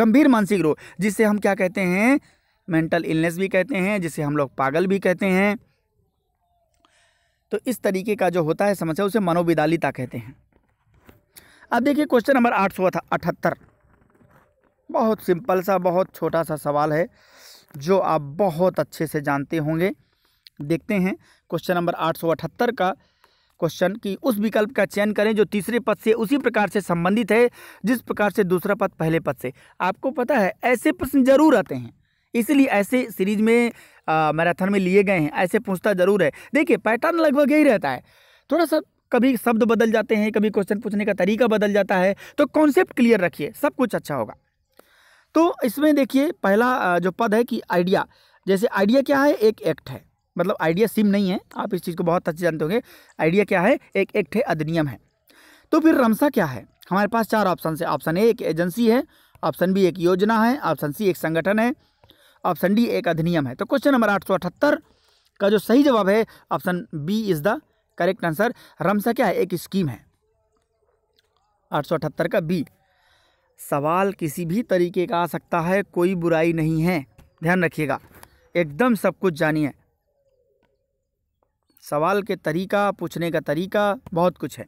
गंभीर मानसिक रोग जिससे हम क्या कहते हैं मेंटल इलनेस भी कहते हैं जिसे हम लोग पागल भी कहते हैं तो इस तरीके का जो होता है समस्या उसे मनोविदालिता कहते हैं अब देखिए क्वेश्चन नंबर आठ सौ अठहत्तर बहुत सिंपल सा बहुत छोटा सा सवाल है जो आप बहुत अच्छे से जानते होंगे देखते हैं क्वेश्चन नंबर आठ सौ अठहत्तर का क्वेश्चन कि उस विकल्प का चयन करें जो तीसरे पद से उसी प्रकार से संबंधित है जिस प्रकार से दूसरा पद पहले पद से आपको पता है ऐसे प्रश्न जरूर आते हैं इसलिए ऐसे सीरीज में मैराथन में लिए गए हैं ऐसे पूछता ज़रूर है देखिए पैटर्न लगभग यही रहता है थोड़ा सा कभी शब्द बदल जाते हैं कभी क्वेश्चन पूछने का तरीका बदल जाता है तो कॉन्सेप्ट क्लियर रखिए सब कुछ अच्छा होगा तो इसमें देखिए पहला जो पद है कि आइडिया जैसे आइडिया क्या है एक एक्ट है मतलब आइडिया सिम नहीं है आप इस चीज़ को बहुत अच्छे जानते होंगे आइडिया क्या है एक एक्ट है अधिनियम है तो फिर रमसा क्या है हमारे पास चार ऑप्शन है ऑप्शन ए एक एजेंसी है ऑप्शन बी एक योजना है ऑप्शन सी एक संगठन है ऑप्शन डी एक अधिनियम है तो क्वेश्चन नंबर आठ सौ अठहत्तर का जो सही जवाब है option B is the correct answer RMSA क्या है एक स्कीम है आठ सौ अठहत्तर का बी सवाल किसी भी तरीके का आ सकता है कोई बुराई नहीं है ध्यान रखिएगा एकदम सब कुछ जानिए सवाल के तरीका पूछने का तरीका बहुत कुछ है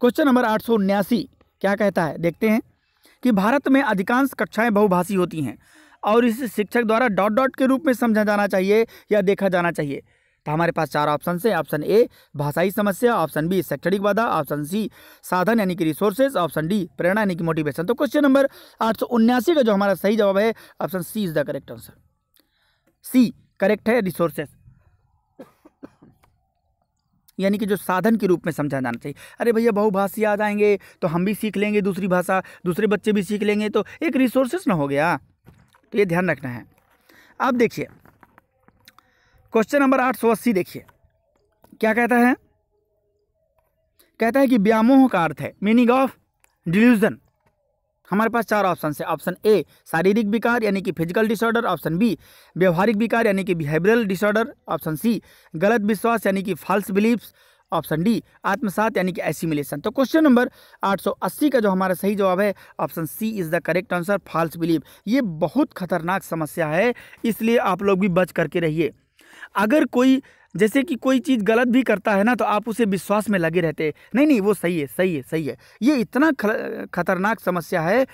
क्वेश्चन नंबर आठ सौ उन्यासी क्या कहता है देखते हैं कि भारत में अधिकांश कक्षाएं बहुभाषी होती हैं और इसे शिक्षक द्वारा डॉट डॉट के रूप में समझा जाना चाहिए या देखा जाना चाहिए तो हमारे पास चार ऑप्शन है ऑप्शन ए भाषाई समस्या ऑप्शन बी शैक्षणिक बाधा ऑप्शन सी साधन यानी कि रिसोर्सेज ऑप्शन डी प्रेरणा यानी कि मोटिवेशन तो क्वेश्चन नंबर आठ सौ उन्यासी का जो हमारा सही जवाब है option C is the correct answer C correct है रिसोर्सेज यानी कि जो साधन के रूप में समझा जाना चाहिए अरे भैया बहुभाषी आ जाएंगे तो हम भी सीख लेंगे दूसरी भाषा दूसरे बच्चे भी सीख लेंगे तो एक रिसोर्सेस ना हो गया तो ये ध्यान रखना है अब देखिए क्वेश्चन नंबर आठ सौ अस्सी देखिए क्या कहता है कहता है कि व्यामोह का अर्थ है मीनिंग ऑफ डिल्यूजन हमारे पास चार ऑप्शन है ऑप्शन ए शारीरिक विकार यानी कि फिजिकल डिसऑर्डर ऑप्शन बी व्यवहारिक विकार यानी कि बिहेवियरल डिसऑर्डर ऑप्शन सी गलत विश्वास यानी कि फॉल्स बिलीव्स ऑप्शन डी आत्मसात यानी कि एसिमिलेशन तो क्वेश्चन नंबर 880 का जो हमारा सही जवाब है option C is the correct answer false believe ये बहुत खतरनाक समस्या है इसलिए आप लोग भी बच करके रहिए अगर कोई जैसे कि कोई चीज़ गलत भी करता है ना तो आप उसे विश्वास में लगे रहते नहीं नहीं वो सही है सही है सही है ये इतना खतरनाक समस्या है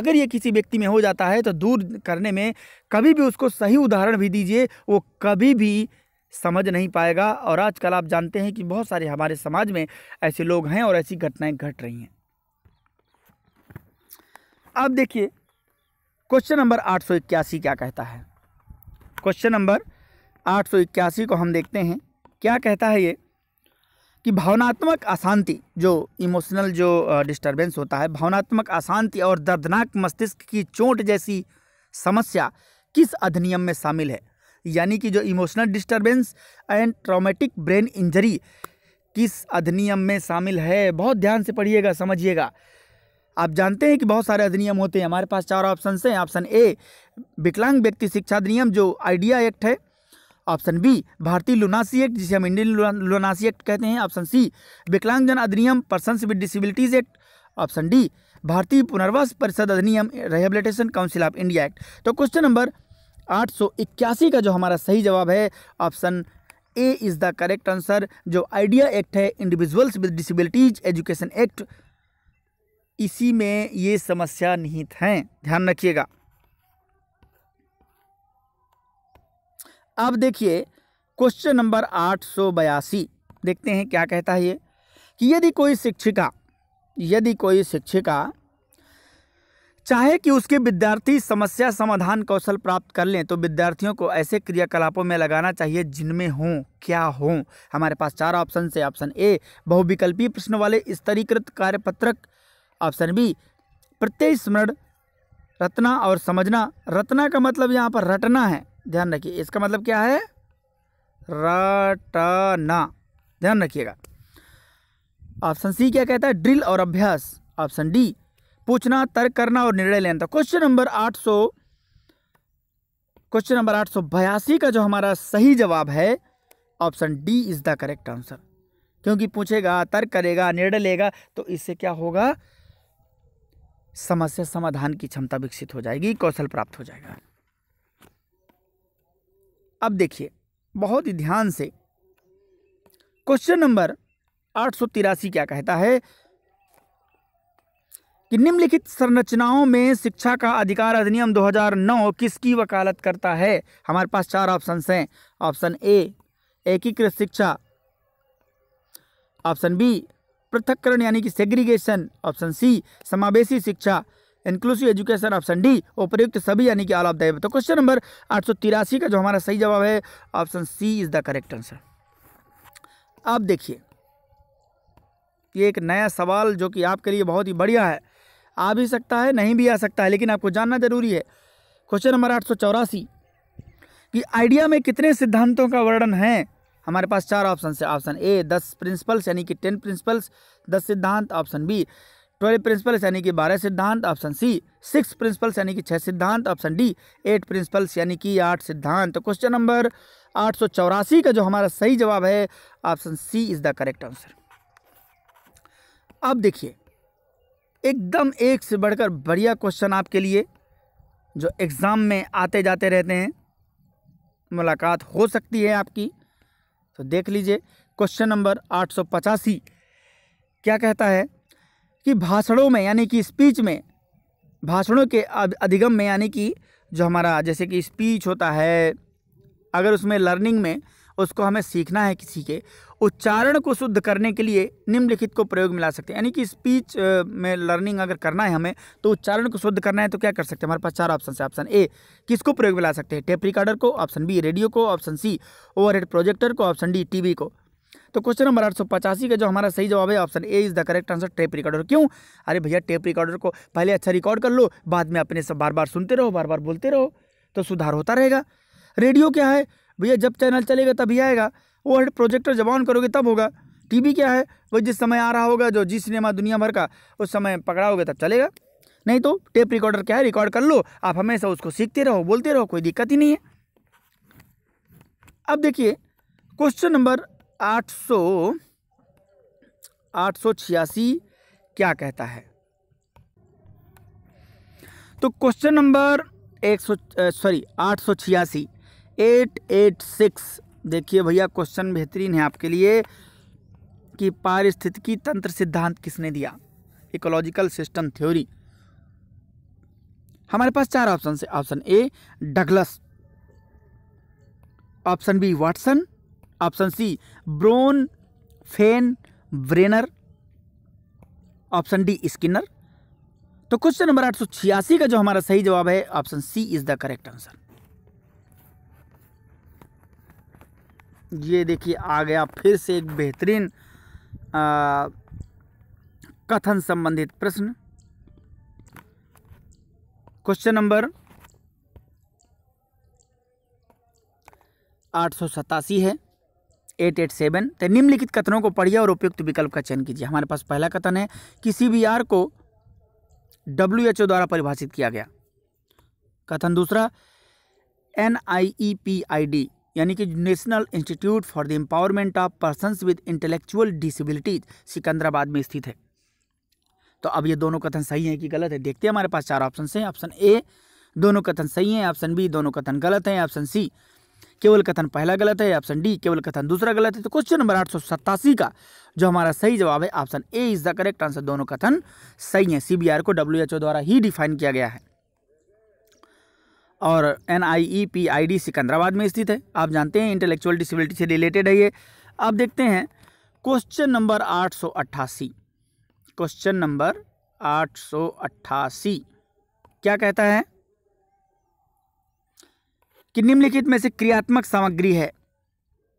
अगर ये किसी व्यक्ति में हो जाता है तो दूर करने में कभी भी उसको सही उदाहरण भी दीजिए वो कभी भी समझ नहीं पाएगा और आजकल आप जानते हैं कि बहुत सारे हमारे समाज में ऐसे लोग हैं और ऐसी घटनाएं घट रही हैं अब देखिए क्वेश्चन नंबर आठ सौ इक्यासी क्या कहता है क्वेश्चन नंबर आठ सौ इक्यासी को हम देखते हैं क्या कहता है ये कि भावनात्मक अशांति जो इमोशनल जो डिस्टरबेंस होता है भावनात्मक अशांति और दर्दनाक मस्तिष्क की चोट जैसी समस्या किस अधिनियम में शामिल है यानी कि जो emotional disturbance and traumatic brain injury किस अधिनियम में शामिल है बहुत ध्यान से पढ़िएगा समझिएगा आप जानते हैं कि बहुत सारे अधिनियम होते हैं हमारे पास चार ऑप्शन हैं ऑप्शन ए विकलांग व्यक्ति शिक्षा अधिनियम जो आइडिया एक्ट है ऑप्शन बी भारतीय लुनासी एक्ट जिसे हम इंडियन लुनासी एक्ट कहते हैं ऑप्शन सी विकलांग जन अधिनियम persons with disabilities act option D भारतीय पुनर्वास परिषद अधिनियम rehabilitation council of India act तो क्वेश्चन नंबर आठ सौ इक्यासी का जो हमारा सही जवाब है option A is the correct answer जो आइडिया एक्ट है individuals with disabilities education act इसी में ये समस्या निहित हैं ध्यान रखिएगा अब देखिए क्वेश्चन नंबर आठ सौ बयासी देखते हैं क्या कहता है ये कि यदि कोई शिक्षिका यदि कोई शिक्षिका चाहे कि उसके विद्यार्थी समस्या समाधान कौशल प्राप्त कर लें तो विद्यार्थियों को ऐसे क्रियाकलापों में लगाना चाहिए जिनमें हों क्या हों हमारे पास चार ऑप्शन से ऑप्शन ए बहुविकल्पी प्रश्न वाले स्तरीकृत कार्यपत्रक ऑप्शन बी प्रत्यय स्मरण रत्ना और समझना रत्ना का मतलब यहाँ पर रटना है ध्यान रखिए इसका मतलब क्या है रटना ध्यान रखिएगा ऑप्शन सी क्या कहता है ड्रिल और अभ्यास ऑप्शन डी पूछना तर्क करना और निर्णय लेना था क्वेश्चन नंबर आठ क्वेश्चन नंबर आठ बयासी का जो हमारा सही जवाब है option D is the correct answer क्योंकि पूछेगा तर्क करेगा निर्णय लेगा तो इससे क्या होगा समस्या समाधान की क्षमता विकसित हो जाएगी कौशल प्राप्त हो जाएगा अब देखिए बहुत ही ध्यान से क्वेश्चन नंबर आठ सौ तिरासी क्या कहता है कि निम्नलिखित संरचनाओं में शिक्षा का अधिकार अधिनियम 2009 किसकी वकालत करता है हमारे पास चार ऑप्शन हैं ऑप्शन ए एकीकृत शिक्षा ऑप्शन बी पृथककरण यानी कि सेग्रीगेशन ऑप्शन सी समावेशी शिक्षा इंक्लूसिव एजुकेशन ऑप्शन डी उपयुक्त सभी यानी कि ऑल ऑफ तो क्वेश्चन नंबर आठ का जो हमारा सही जवाब है option C is the correct answer आप देखिए ये एक नया सवाल जो कि आपके लिए बहुत ही बढ़िया है आ भी सकता है नहीं भी आ सकता है लेकिन आपको जानना जरूरी है क्वेश्चन नंबर आठ सौ चौरासी कि आइडिया में कितने सिद्धांतों का वर्णन है हमारे पास चार ऑप्शन है ऑप्शन ए दस प्रिंसिपल्स यानी कि टेन प्रिंसिपल्स दस सिद्धांत ऑप्शन बी ट्वेल्व प्रिंसिपल्स यानी कि बारह सिद्धांत ऑप्शन सी सिक्स प्रिंसिपल्स यानी कि छः सिद्धांत ऑप्शन डी एट प्रिंसिपल्स यानी कि आठ सिद्धांत तो क्वेश्चन नंबर आठ सौ चौरासी का जो हमारा सही जवाब है option C is the correct answer अब देखिए एकदम एक से बढ़कर बढ़िया क्वेश्चन आपके लिए जो एग्ज़ाम में आते जाते रहते हैं मुलाकात हो सकती है आपकी तो देख लीजिए क्वेश्चन नंबर आठ सौ पचासी क्या कहता है कि भाषणों में यानी कि स्पीच में भाषणों के अधिगम में यानी कि जो हमारा जैसे कि स्पीच होता है अगर उसमें लर्निंग में उसको हमें सीखना है किसी के उच्चारण को शुद्ध करने के लिए निम्नलिखित को प्रयोग मिला सकते हैं यानी कि स्पीच में लर्निंग अगर करना है हमें तो उच्चारण को शुद्ध करना है तो क्या कर सकते हैं हमारे पास चार ऑप्शन है ऑप्शन ए किसको प्रयोग मिला सकते हैं टेप रिकॉर्डर को ऑप्शन बी रेडियो को ऑप्शन सी ओवर प्रोजेक्टर को ऑप्शन डी टी को तो क्वेश्चन नंबर आठ सौ पचासी का जो हमारा सही जवाब है option A is the correct answer tape recorder क्यों अरे भैया टेप रिकॉर्डर को पहले अच्छा रिकॉर्ड कर लो बाद में अपने सब बार बार सुनते रहो बार बार बोलते रहो तो सुधार होता रहेगा रेडियो क्या है भैया जब चैनल चलेगा तभी आएगा वो हेड प्रोजेक्टर जब ऑन करोगे तब होगा टीवी क्या है वो जिस समय आ रहा होगा जो जी सिनेमा दुनिया भर का उस समय पकड़ाओगे तब चलेगा नहीं तो टेप रिकॉर्डर क्या है रिकॉर्ड कर लो आप हमेशा उसको सीखते रहो बोलते रहो कोई दिक्कत ही नहीं है अब देखिए क्वेश्चन नंबर आठ सौ आठ सौ छियासी क्या कहता है तो क्वेश्चन नंबर एक सौ सॉरी आठ सौ छियासी एट एट सिक्स देखिए भैया क्वेश्चन बेहतरीन है आपके लिए कि पारिस्थितिकी तंत्र सिद्धांत किसने दिया इकोलॉजिकल सिस्टम थ्योरी हमारे पास चार ऑप्शन से option A Douglas option B Watson option C Bronfenbrenner option D Skinner तो क्वेश्चन नंबर आठ सौ छियासी का जो हमारा सही जवाब है option C is the correct answer ये देखिए आ गया फिर से एक बेहतरीन कथन संबंधित प्रश्न क्वेश्चन नंबर आठ सौ सतासी है एट एट सेवन तो निम्नलिखित कथनों को पढ़िए और उपयुक्त विकल्प का चयन कीजिए हमारे पास पहला कथन है कि सी को डब्ल्यू एच ओ द्वारा परिभाषित किया गया कथन दूसरा N I E P I D यानी कि national institute for the empowerment of person with intellectual disabilities Secunderabad में स्थित है तो अब ये दोनों कथन सही है कि गलत है देखते हैं हमारे पास चार ऑप्शन हैं ऑप्शन ए दोनों कथन सही हैं ऑप्शन बी दोनों कथन गलत हैं ऑप्शन सी केवल कथन पहला गलत है ऑप्शन डी केवल कथन दूसरा गलत है तो क्वेश्चन नंबर आठ का जो हमारा सही जवाब है option A is the correct answer दोनों कथन सही है सी को डब्ल्यू द्वारा ही डिफाइन किया गया है और N I E P I D Secunderabad में स्थित है आप जानते हैं इंटेलेक्चुअल डिसेबिलिटी से रिलेटेड है ये आप देखते हैं क्वेश्चन नंबर आठ सौ अट्ठासी क्वेश्चन नंबर आठ सौ अट्ठासी क्या कहता है कि निम्नलिखित में से क्रियात्मक सामग्री है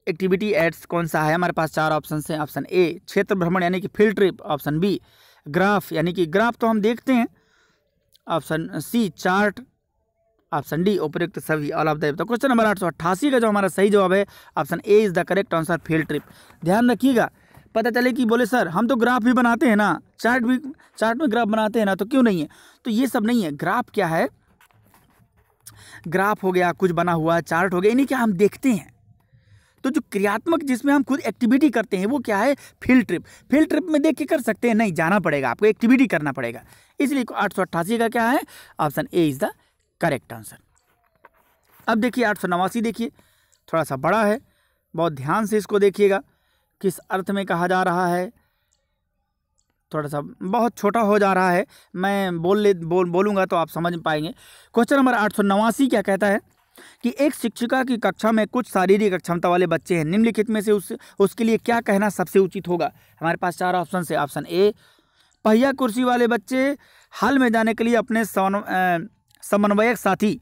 एक्टिविटी एड्स कौन सा है हमारे पास चार ऑप्शन हैं ऑप्शन ए क्षेत्र भ्रमण यानी कि field trip option B graph यानी कि ग्राफ तो हम देखते हैं option C chart option D उपयुक्त सभी ऑल ऑफ द तो क्वेश्चन नंबर आठ सौ अट्ठासी का जो हमारा सही जवाब है option A is the correct answer field trip ध्यान रखिएगा पता चले कि बोले सर हम तो ग्राफ भी बनाते हैं ना चार्ट भी चार्ट में ग्राफ बनाते हैं ना तो क्यों नहीं है तो ये सब नहीं है ग्राफ क्या है ग्राफ हो गया कुछ बना हुआ चार्ट हो गया यानी क्या हम देखते हैं तो जो क्रियात्मक जिसमें हम खुद एक्टिविटी करते हैं वो क्या है फील्ड ट्रिप फील्ड ट्रिप में देख के कर सकते हैं नहीं जाना पड़ेगा आपको एक्टिविटी करना पड़ेगा इसलिए आठ सौ अट्ठासी का क्या है option A is the correct answer अब देखिए आठ सौ नवासी देखिए थोड़ा सा बड़ा है बहुत ध्यान से इसको देखिएगा किस अर्थ में कहा जा रहा है थोड़ा सा बहुत छोटा हो जा रहा है मैं बोल ले बो बोलूँगा तो आप समझ पाएंगे क्वेश्चन नंबर आठ सौ नवासी क्या कहता है कि एक शिक्षिका की कक्षा में कुछ शारीरिक अक्षमता वाले बच्चे हैं निम्नलिखित में से उस उसके लिए क्या कहना सबसे उचित होगा हमारे पास चार ऑप्शन है ऑप्शन ए पहिया कुर्सी वाले बच्चे हाल में जाने के लिए अपने समन्वयक साथी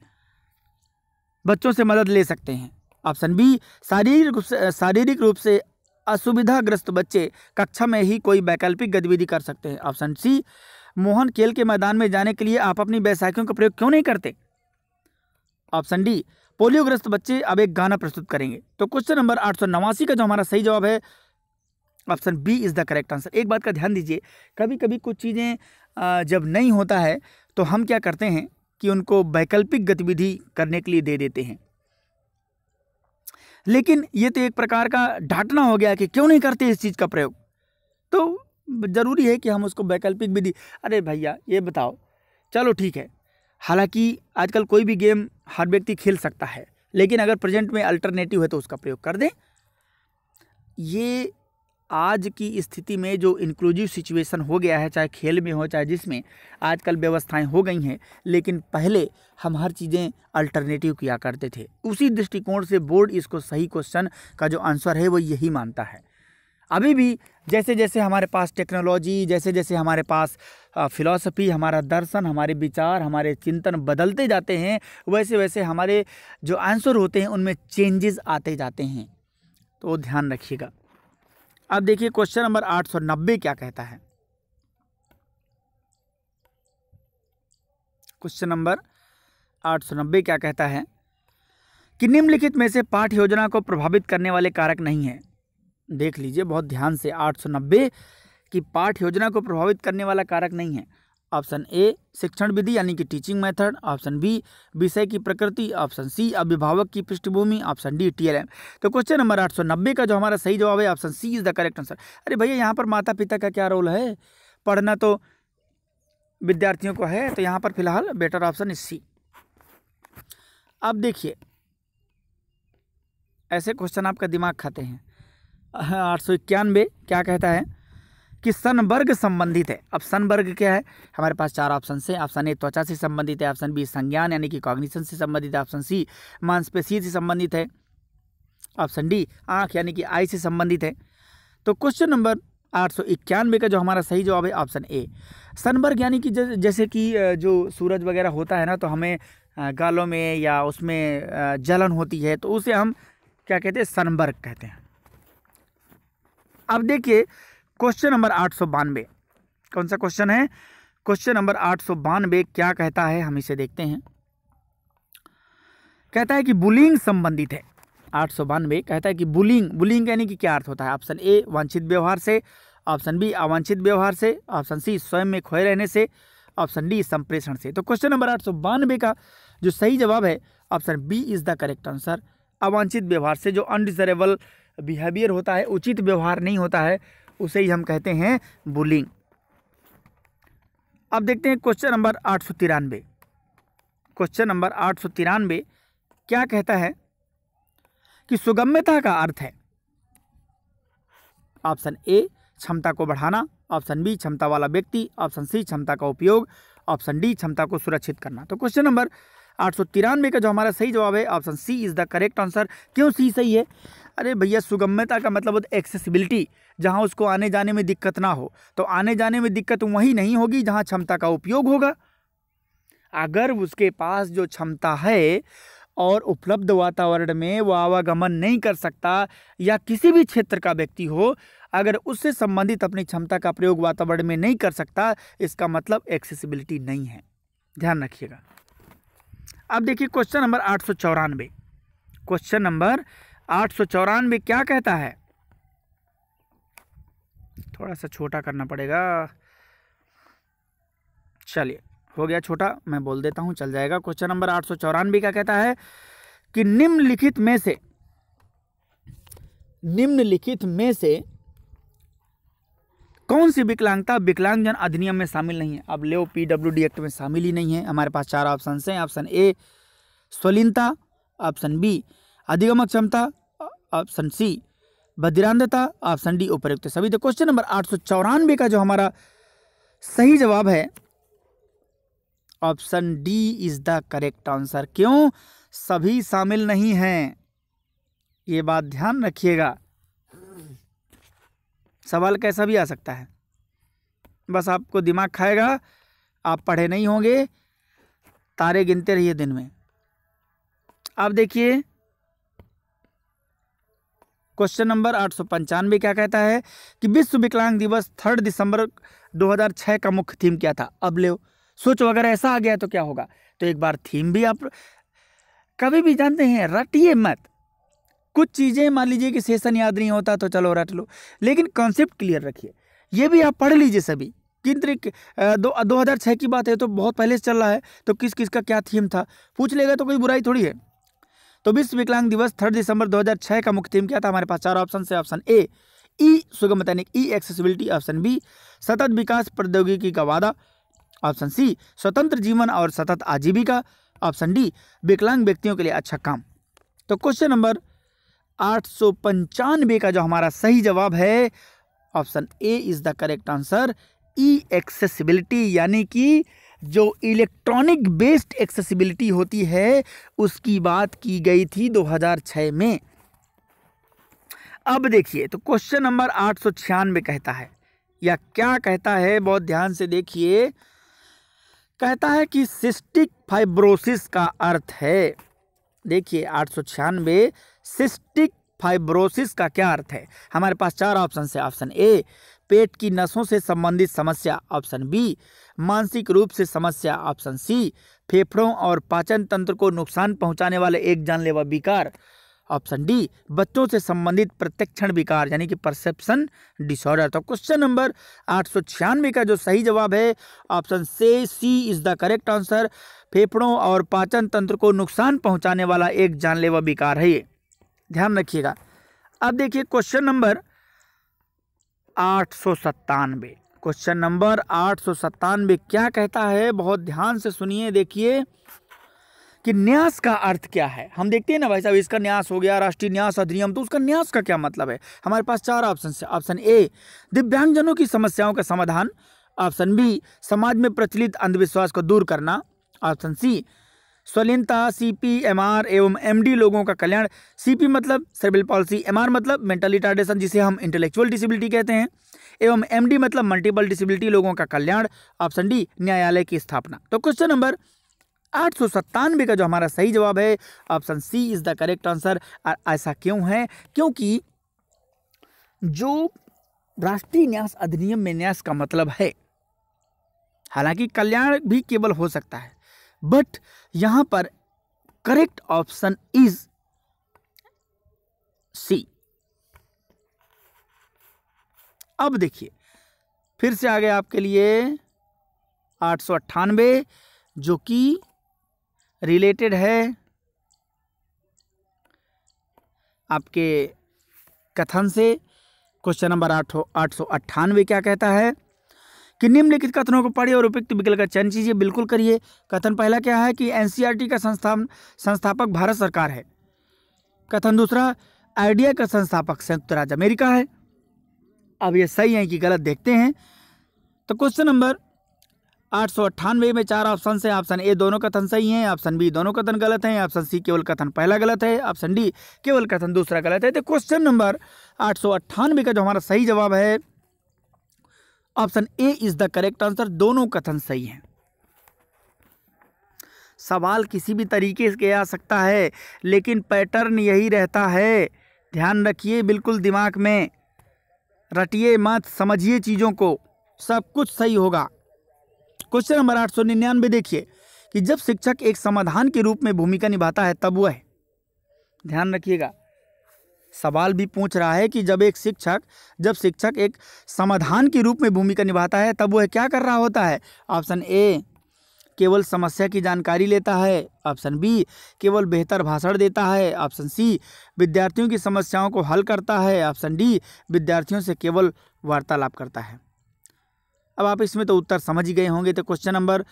बच्चों से मदद ले सकते हैं ऑप्शन बी शारीरिक रूप से शारीरिक रूप से असुविधाग्रस्त बच्चे कक्षा में ही कोई वैकल्पिक गतिविधि कर सकते हैं ऑप्शन सी मोहन खेल के मैदान में जाने के लिए आप अपनी बैसाखियों का प्रयोग क्यों नहीं करते ऑप्शन डी पोलियोग्रस्त बच्चे अब एक गाना प्रस्तुत करेंगे तो क्वेश्चन नंबर आठ का जो हमारा सही जवाब है option B is the correct answer एक बात का ध्यान दीजिए कभी कभी कुछ चीज़ें जब नहीं होता है तो हम क्या करते हैं कि उनको वैकल्पिक गतिविधि करने के लिए दे देते हैं लेकिन ये तो एक प्रकार का डांटना हो गया कि क्यों नहीं करते इस चीज़ का प्रयोग तो ज़रूरी है कि हम उसको वैकल्पिक विधि अरे भैया ये बताओ चलो ठीक है हालांकि आजकल कोई भी गेम हर व्यक्ति खेल सकता है लेकिन अगर प्रेजेंट में अल्टरनेटिव है तो उसका प्रयोग कर दें ये आज की स्थिति में जो इंक्लूजिव सिचुएशन हो गया है चाहे खेल में हो चाहे जिसमें आजकल व्यवस्थाएं हो गई हैं लेकिन पहले हम हर चीज़ें अल्टरनेटिव किया करते थे उसी दृष्टिकोण से बोर्ड इसको सही क्वेश्चन का जो आंसर है वो यही मानता है अभी भी जैसे जैसे हमारे पास टेक्नोलॉजी जैसे जैसे हमारे पास फिलॉसफी हमारा दर्शन हमारे विचार हमारे चिंतन बदलते जाते हैं वैसे वैसे हमारे जो आंसर होते हैं उनमें चेंजेस आते जाते हैं तो ध्यान रखिएगा अब देखिए क्वेश्चन नंबर आठ सौ नब्बे क्या कहता है क्वेश्चन नंबर आठ सौ नब्बे क्या कहता है कि निम्नलिखित में से पाठ योजना को प्रभावित करने वाले कारक नहीं है देख लीजिए बहुत ध्यान से आठ सौ नब्बे की पाठ योजना को प्रभावित करने वाला कारक नहीं है ऑप्शन ए शिक्षण विधि यानी कि टीचिंग मेथड ऑप्शन बी विषय की प्रकृति ऑप्शन सी अभिभावक की पृष्ठभूमि ऑप्शन डी टीएलएम तो क्वेश्चन नंबर आठ सौ नब्बे का जो हमारा सही जवाब है option C is the correct answer अरे भैया यहाँ पर माता पिता का क्या रोल है पढ़ना तो विद्यार्थियों को है तो यहाँ पर फिलहाल बेटर ऑप्शन इज सी अब देखिए ऐसे क्वेश्चन आपका दिमाग खाते हैं आठ सौ इक्यानवे क्या कहता है कि सनबर्ग संबंधित है अब सनबर्ग क्या है हमारे पास चार ऑप्शन है ऑप्शन ए त्वचा से संबंधित है ऑप्शन बी संज्ञान यानी कि कॉग्निशन से संबंधित है ऑप्शन सी मांसपेशी से संबंधित है ऑप्शन डी आँख यानी कि आई से संबंधित है तो क्वेश्चन नंबर आठ सौ इक्यानवे का जो हमारा सही जवाब है ऑप्शन ए सनबर्ग यानी कि जैसे कि जो सूरज वगैरह होता है ना तो हमें गालों में या उसमें जलन होती है तो उसे हम क्या कहते हैं सनबर्ग कहते हैं अब देखिए क्वेश्चन नंबर आठ सौ बानवे कौन सा क्वेश्चन है क्वेश्चन नंबर आठ सौ बानवे क्या कहता है हम इसे देखते हैं कहता है कि बुलिंग संबंधित है आठ सौ बानवे कहता है कि बुलिंग बुलिंग यानी कि क्या अर्थ होता है ऑप्शन ए वांछित व्यवहार से ऑप्शन बी अवांछित व्यवहार से ऑप्शन सी स्वयं में खोए रहने से ऑप्शन डी संप्रेषण से तो क्वेश्चन नंबर आठ सौ बानवे का जो सही जवाब है option B is the correct answer अवांछित व्यवहार से जो अनडिजरेबल बिहेवियर होता है उचित व्यवहार नहीं होता है उसे ही हम कहते हैं बुलिंग अब देखते हैं क्वेश्चन नंबर आठ सौ तिरानवे क्वेश्चन नंबर आठ सौ तिरानवे क्या कहता है कि सुगम्यता का अर्थ है ऑप्शन ए क्षमता को बढ़ाना ऑप्शन बी क्षमता वाला व्यक्ति ऑप्शन सी क्षमता का उपयोग ऑप्शन डी क्षमता को सुरक्षित करना तो क्वेश्चन नंबर आठ सौ तिरानवे का जो हमारा सही जवाब है option C is the correct answer क्यों सी सही है अरे भैया सुगम्यता का मतलब होता है एक्सेसिबिलिटी जहाँ उसको आने जाने में दिक्कत ना हो तो आने जाने में दिक्कत वहीं नहीं होगी जहाँ क्षमता का उपयोग होगा अगर उसके पास जो क्षमता है और उपलब्ध वातावरण में वो आवागमन नहीं कर सकता या किसी भी क्षेत्र का व्यक्ति हो अगर उससे संबंधित अपनी क्षमता का प्रयोग वातावरण में नहीं कर सकता इसका मतलब एक्सेसिबिलिटी नहीं है ध्यान रखिएगा अब देखिए क्वेश्चन नंबर आठ क्वेश्चन नंबर आठ सौ चौरानवे क्या कहता है थोड़ा सा छोटा करना पड़ेगा चलिए हो गया छोटा मैं बोल देता हूं चल जाएगा क्वेश्चन नंबर आठ सौ चौरानवे का कहता है कि निम्नलिखित में से निम्नलिखित में से कौन सी विकलांगता विकलांगजन अधिनियम में शामिल नहीं है अब लेओ पीडब्ल्यूडी एक्ट में शामिल ही नहीं है हमारे पास चार ऑप्शन हैं ऑप्शन ए स्वलीनता ऑप्शन बी अधिगम क्षमता ऑप्शन सी बद्रांधता ऑप्शन डी उपयुक्त सभी तो क्वेश्चन नंबर आठ सौ चौरानवे का जो हमारा सही जवाब है option D is the correct answer क्यों सभी शामिल नहीं हैं ये बात ध्यान रखिएगा सवाल कैसा भी आ सकता है बस आपको दिमाग खाएगा आप पढ़े नहीं होंगे तारे गिनते रहिए दिन में आप देखिए क्वेश्चन नंबर आठ सौ पंचानवे क्या कहता है कि विश्व विकलांग दिवस थर्ड दिसंबर 2006 का मुख्य थीम क्या था अब ले सोचो अगर ऐसा आ गया तो क्या होगा तो एक बार थीम भी आप कभी भी जानते हैं रटिए मत कुछ चीज़ें मान लीजिए कि सेशन याद नहीं होता तो चलो रट लो लेकिन कॉन्सेप्ट क्लियर रखिए ये भी आप पढ़ लीजिए सभी किन तरीके दो दो हज़ार छः की बात है तो बहुत पहले से चल रहा है तो किस किस का क्या थीम था पूछ लेगा तो कोई बुराई थोड़ी है तो विश्व विकलांग दिवस थर्ड दिसंबर 2006 का मुख्य थीम क्या था हमारे पास चार ऑप्शन से ऑप्शन ए ई सुगमता यानी ई एक्सेसिबिलिटी ऑप्शन बी सतत विकास प्रौद्योगिकी का वादा ऑप्शन सी स्वतंत्र जीवन और सतत आजीविका ऑप्शन डी विकलांग व्यक्तियों के लिए अच्छा काम तो क्वेश्चन नंबर आठ का जो हमारा सही जवाब है option A is the correct answer e accessibility यानी कि जो इलेक्ट्रॉनिक बेस्ड एक्सेसिबिलिटी होती है उसकी बात की गई थी 2006 में अब देखिए तो क्वेश्चन नंबर आठ सौ छियानवे कहता है या क्या कहता है बहुत ध्यान से देखिए कहता है कि सिस्टिक फाइब्रोसिस का अर्थ है देखिए आठ सौ छियानवे सिस्टिक फाइब्रोसिस का क्या अर्थ है हमारे पास चार ऑप्शन है ऑप्शन ए पेट की नसों से संबंधित समस्या ऑप्शन बी मानसिक रूप से समस्या ऑप्शन सी फेफड़ों और पाचन तंत्र को नुकसान पहुंचाने वाले एक जानलेवा विकार ऑप्शन डी बच्चों से संबंधित प्रत्यक्षण विकार यानी कि परसेप्शन डिसऑर्डर तो क्वेश्चन नंबर आठ सौ छियानवे का जो सही जवाब है ऑप्शन से C is the correct answer फेफड़ों और पाचन तंत्र को नुकसान पहुंचाने वाला एक जानलेवा विकार है ये ध्यान रखिएगा अब देखिए क्वेश्चन नंबर आठ सौ सत्तानवे क्वेश्चन नंबर आठ सौ सत्तानवे क्या कहता है बहुत ध्यान से सुनिए देखिए कि न्यास का अर्थ क्या है हम देखते हैं ना भाई साहब इसका न्यास हो गया राष्ट्रीय न्यास अधिनियम तो उसका न्यास का क्या मतलब है हमारे पास चार ऑप्शन है ऑप्शन ए दिव्यांगजनों की समस्याओं का समाधान ऑप्शन बी समाज में प्रचलित अंधविश्वास को दूर करना ऑप्शन सी स्वलीनता सीपी एमआर एवं एमडी लोगों का कल्याण सीपी मतलब सर्विल पॉलिसी एमआर मतलब मेंटल रिटार्डेशन जिसे हम इंटेलेक्चुअल डिसेबिलिटी कहते हैं एवं एमडी मतलब मल्टीपल डिसेबिलिटी लोगों का कल्याण ऑप्शन डी न्यायालय की स्थापना तो क्वेश्चन नंबर आठ सौ सत्तानवे का जो हमारा सही जवाब है option C is the correct answer ऐसा क्यों है क्योंकि जो राष्ट्रीय न्यास अधिनियम में न्यास का मतलब है हालांकि कल्याण भी केवल हो सकता है बट यहां पर करेक्ट ऑप्शन इज सी अब देखिए फिर से आ गया आपके लिए आठ सौ जो कि रिलेटेड है आपके कथन से क्वेश्चन नंबर आठ आठ सौ अट्ठानवे क्या कहता है कि निम्नलिखित कथनों को पढ़िए और उपयुक्त विकल्प का चयन कीजिए बिल्कुल करिए कथन पहला क्या है कि एनसीईआरटी का संस्थान संस्थापक भारत सरकार है कथन दूसरा आइडिया का संस्थापक संयुक्त राज्य अमेरिका है अब ये सही है कि गलत देखते हैं तो क्वेश्चन नंबर आठ सौ अट्ठानवे में चार ऑप्शन हैं ऑप्शन ए दोनों कथन सही हैं ऑप्शन बी दोनों कथन गलत हैं ऑप्शन सी केवल कथन पहला गलत है ऑप्शन डी केवल कथन दूसरा गलत है तो क्वेश्चन नंबर आठ सौ अट्ठानवे का जो हमारा सही जवाब है option A is the correct answer दोनों कथन सही हैं सवाल किसी भी तरीके से आ सकता है लेकिन पैटर्न यही रहता है ध्यान रखिए बिल्कुल दिमाग में रटिए मत समझिए चीज़ों को सब कुछ सही होगा क्वेश्चन नंबर आठ सौ निन्यानवे देखिए कि जब शिक्षक एक समाधान के रूप में भूमिका निभाता है तब वह ध्यान रखिएगा सवाल भी पूछ रहा है कि जब एक शिक्षक जब शिक्षक एक समाधान के रूप में भूमिका निभाता है तब वह क्या कर रहा होता है ऑप्शन ए केवल समस्या की जानकारी लेता है ऑप्शन बी केवल बेहतर भाषण देता है ऑप्शन सी विद्यार्थियों की समस्याओं को हल करता है ऑप्शन डी विद्यार्थियों से केवल वार्तालाप करता है अब आप इसमें तो उत्तर समझ ही गए होंगे तो क्वेश्चन नंबर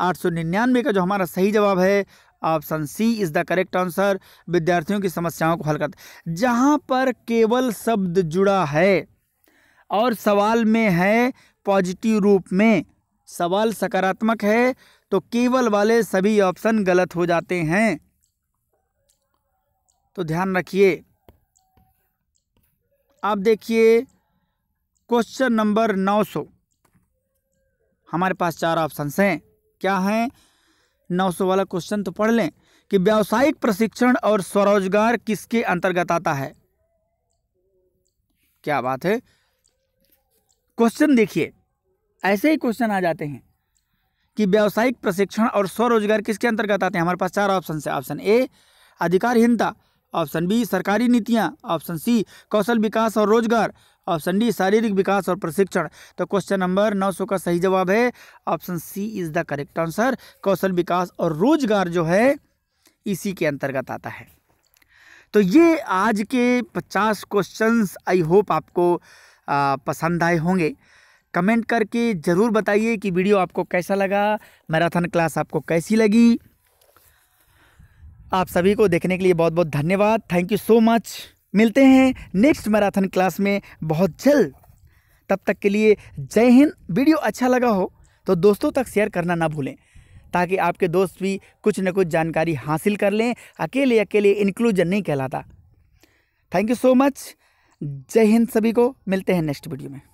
आठ सौ निन्यानवे का जो हमारा सही जवाब है option C is the correct answer विद्यार्थियों की समस्याओं को हल करता जहाँ पर केवल शब्द जुड़ा है और सवाल में है पॉजिटिव रूप में सवाल सकारात्मक है तो केवल वाले सभी ऑप्शन गलत हो जाते हैं तो ध्यान रखिए आप देखिए क्वेश्चन नंबर नौ हमारे पास चार ऑप्शन हैं क्या हैं नौ सौ वाला क्वेश्चन तो पढ़ लें कि व्यावसायिक प्रशिक्षण और स्वरोजगार किसके अंतर्गत आता है क्या बात है क्वेश्चन देखिए ऐसे ही क्वेश्चन आ जाते हैं कि व्यावसायिक प्रशिक्षण और स्वरोजगार किसके अंतर्गत आते हैं हमारे पास चार ऑप्शन है ऑप्शन ए अधिकारहीनता ऑप्शन बी सरकारी नीतियाँ ऑप्शन सी कौशल विकास और रोजगार ऑप्शन डी शारीरिक विकास और प्रशिक्षण तो क्वेश्चन नंबर नौ सौ का सही जवाब है option C is the correct answer कौशल विकास और रोजगार जो है इसी के अंतर्गत आता है तो ये आज के पचास क्वेश्चंस आई होप आपको आ, पसंद आए होंगे कमेंट करके ज़रूर बताइए कि वीडियो आपको कैसा लगा मैराथन क्लास आपको कैसी लगी आप सभी को देखने के लिए बहुत बहुत धन्यवाद थैंक यू सो मच मिलते हैं नेक्स्ट मैराथन क्लास में बहुत जल्द तब तक के लिए जय हिंद वीडियो अच्छा लगा हो तो दोस्तों तक शेयर करना ना भूलें ताकि आपके दोस्त भी कुछ ना कुछ जानकारी हासिल कर लें अकेले अकेले इंक्लूजन नहीं कहलाता थैंक यू सो मच जय हिंद सभी को मिलते हैं नेक्स्ट वीडियो में